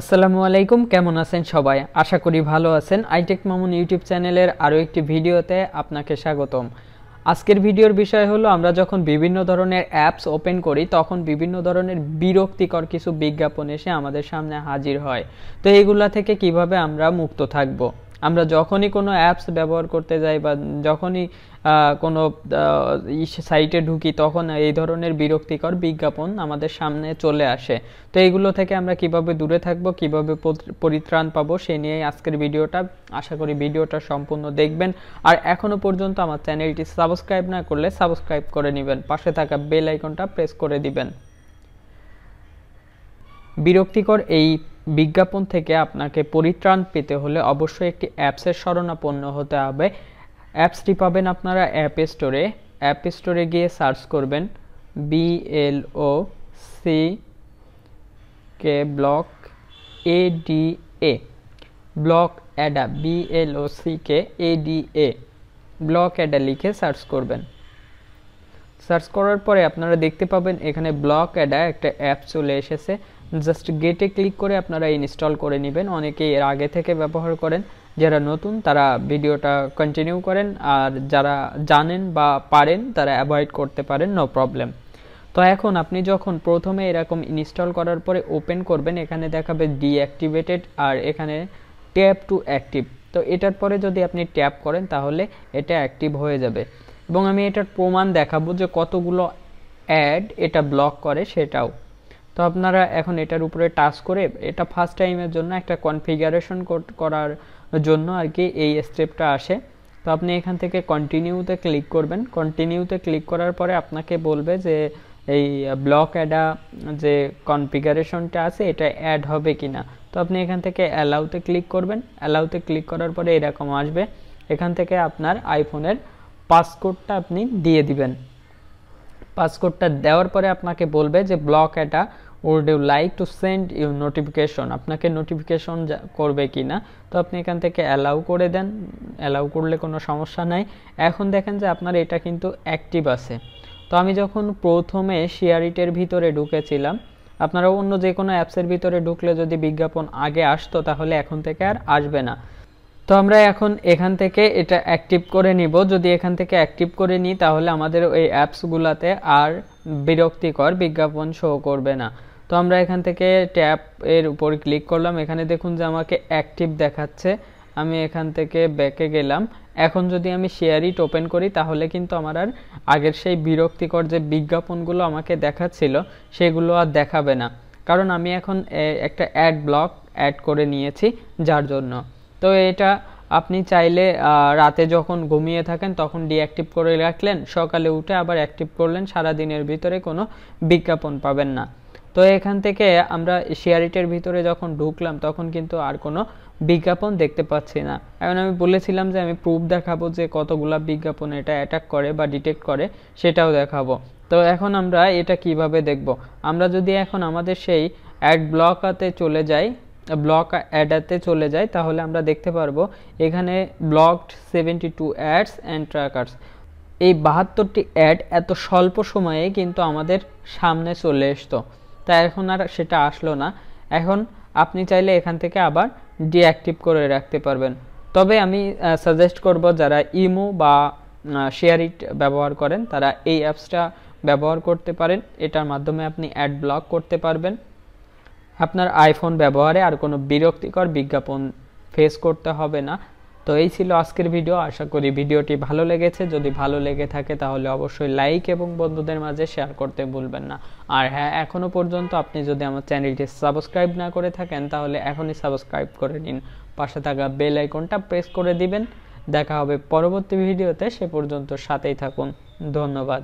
আসসালামু আলাইকুম কেমন আছেন সবাই আশা করি ভালো আছেন আইটেক মামুন ইউটিউব চ্যানেলের আরও একটি ভিডিওতে আপনাকে স্বাগতম আজকের ভিডিওর বিষয় হলো আমরা যখন বিভিন্ন ধরনের অ্যাপস ওপেন করি তখন বিভিন্ন ধরনের বিরক্তিকর কিছু বিজ্ঞাপন এসে আমাদের সামনে হাজির হয় তো এইগুলা থেকে কিভাবে আমরা মুক্ত থাকবো আমরা যখনই কোনো অ্যাপস ব্যবহার করতে যাই বা যখনই কোনো সাইটে ঢুকি তখন এই ধরনের বিরক্তিকর বিজ্ঞাপন আমাদের সামনে চলে আসে তো এইগুলো থেকে আমরা কিভাবে দূরে থাকব কিভাবে পরিত্রাণ পাবো সে নিয়েই আজকের ভিডিওটা আশা করি ভিডিওটা সম্পূর্ণ দেখবেন আর এখনও পর্যন্ত আমার চ্যানেলটি সাবস্ক্রাইব না করলে সাবস্ক্রাইব করে নেবেন পাশে থাকা বেল আইকনটা প্রেস করে দিবেন বিরক্তিকর এই বিজ্ঞাপন থেকে আপনাকে পরিত্রাণ পেতে হলে অবশ্যই একটি অ্যাপসের শরণাপন্ন হতে হবে অ্যাপসটি পাবেন আপনারা অ্যাপ স্টোরে অ্যাপ স্টোরে গিয়ে সার্চ করবেন BLO C K block A D A Blokada BLO C K A D A Blokada লিখে সার্চ করবেন সার্চ করার পরে আপনারা দেখতে পাবেন এখানে ব্লক অ্যাডা একটা অ্যাপ চলে এসেছে জাস্ট গেটে ক্লিক করে আপনারা ইনস্টল করে নেবেন অনেকেই এর আগে থেকে ব্যবহার করেন যারা নতুন তারা ভিডিওটা কন্টিনিউ করেন আর যারা জানেন বা পারেন তারা অ্যাভয়েড করতে পারেন নো প্রবলেম তো এখন আপনি যখন প্রথমে এরকম ইনস্টল করার পরে ওপেন করবেন এখানে দেখাবে ডিঅ্যাক্টিভেটেড আর এখানে ট্যাপ টু অ্যাক্টিভ তো এটার পরে যদি আপনি ট্যাপ করেন তাহলে এটা অ্যাক্টিভ হয়ে যাবে এবং আমি এটার প্রমাণ দেখাবো যে কতগুলো অ্যাড এটা ব্লক করে সেটাও তো আপনারা এখন এটার উপরে টাচ করে এটা ফার্স্ট টাইমের জন্য একটা কনফিগারেশন করার জন্য আর কি এই স্টেপটা আসে তো আপনি এখান থেকে কন্টিনিউতে ক্লিক করবেন কন্টিনিউতে ক্লিক করার পরে আপনাকে বলবে যে এই ব্লক অ্যাডা যে কনফিগারেশনটা আছে এটা অ্যাড হবে কি না তো আপনি এখান থেকে অ্যালাউতে ক্লিক করবেন অ্যালাউতে ক্লিক করার পরে এরকম আসবে এখান থেকে আপনার আইফোনের পাসকোডটা আপনি দিয়ে দিবেন পাসকোডটা দেওয়ার পরে আপনাকে বলবে যে Blokada would you like to send you notification আপনাকে নোটিফিকেশন করবে কি না তো আপনি এখান থেকে অ্যালাউ করে দেন অ্যালাউ করলে কোনো সমস্যা নাই এখন দেখেন যে আপনার এটা কিন্তু অ্যাক্টিভ আছে তো আমি যখন প্রথমে শিয়ারিটের ভিতরে ঢুকেছিলাম আপনারা অন্য যে কোনো অ্যাপসের ভিতরে ঢুকলে যদি বিজ্ঞাপন আগে আসতো তাহলে এখন থেকে আর আসবে না তো আমরা এখন এখান থেকে এটা অ্যাক্টিভ করে নিব যদি এখান থেকে অ্যাক্টিভ করে নিই তাহলে আমাদের ওই অ্যাপসগুলোতে আর বিরক্তিকর বিজ্ঞাপন শো করবে না তো আমরা এখান থেকে ট্যাপ এর উপর ক্লিক করলাম এখানে দেখুন যে আমাকে অ্যাক্টিভ দেখাচ্ছে আমি এখান থেকে ব্যাকে গেলাম এখন যদি আমি শেয়ারই ইট ওপেন করি তাহলে কিন্তু আমার আর আগের সেই বিরক্তিকর যে বিজ্ঞাপনগুলো আমাকে দেখাচ্ছিল সেগুলো আর দেখাবে না কারণ আমি এখন একটা অ্যাড ব্লক অ্যাড করে নিয়েছি যার জন্য তো এটা আপনি চাইলে রাতে যখন ঘুমিয়ে থাকেন তখন ডিঅ্যাক্টিভ করে রাখলেন সকালে উঠে আবার অ্যাক্টিভ করলেন সারা দিনের ভিতরে কোনো বিজ্ঞাপন পাবেন না তো এখান থেকে আমরা শেয়ারিটের ভিতরে যখন ঢুকলাম তখন কিন্তু আর কোনো বিজ্ঞাপন দেখতে পাচ্ছি না এখন আমি বলেছিলাম যে আমি প্রুফ দেখাবো যে কতগুলা বিজ্ঞাপন এটা অ্যাটাক করে বা ডিটেক্ট করে সেটাও দেখাবো তো এখন আমরা এটা কিভাবে দেখব আমরা যদি এখন আমাদের সেই অ্যাড ব্লকাতে চলে যাই ব্লক অ্যাডাতে চলে যায় তাহলে আমরা দেখতে পারবো এখানে blocked seventy two ads and trackers এই বাহাত্তরটি অ্যাড এত স্বল্প সময়ে কিন্তু আমাদের সামনে চলে আসতো তাই এখন আর সেটা আসলো না এখন আপনি চাইলে এখান থেকে আবার ডিঅ্যাক্টিভ করে রাখতে পারবেন তবে আমি সাজেস্ট করব যারা ইমো বা শেয়ার ইট ব্যবহার করেন তারা এই অ্যাপসটা ব্যবহার করতে পারেন এটার মাধ্যমে আপনি অ্যাড ব্লক করতে পারবেন আপনার আইফোন ব্যবহারে আর কোনো বিরক্তিকর বিজ্ঞাপন ফেস করতে হবে না তো এই ছিল আজকের ভিডিও আশা করি ভিডিওটি ভালো লেগেছে যদি ভালো লেগে থাকে তাহলে অবশ্যই লাইক এবং বন্ধুদের মাঝে শেয়ার করতে ভুলবেন না আর হ্যাঁ এখনও পর্যন্ত আপনি যদি আমার চ্যানেলটি সাবস্ক্রাইব না করে থাকেন তাহলে এখনই সাবস্ক্রাইব করে নিন পাশে থাকা বেল আইকনটা প্রেস করে দিবেন দেখা হবে পরবর্তী ভিডিওতে সে পর্যন্ত সাথেই থাকুন ধন্যবাদ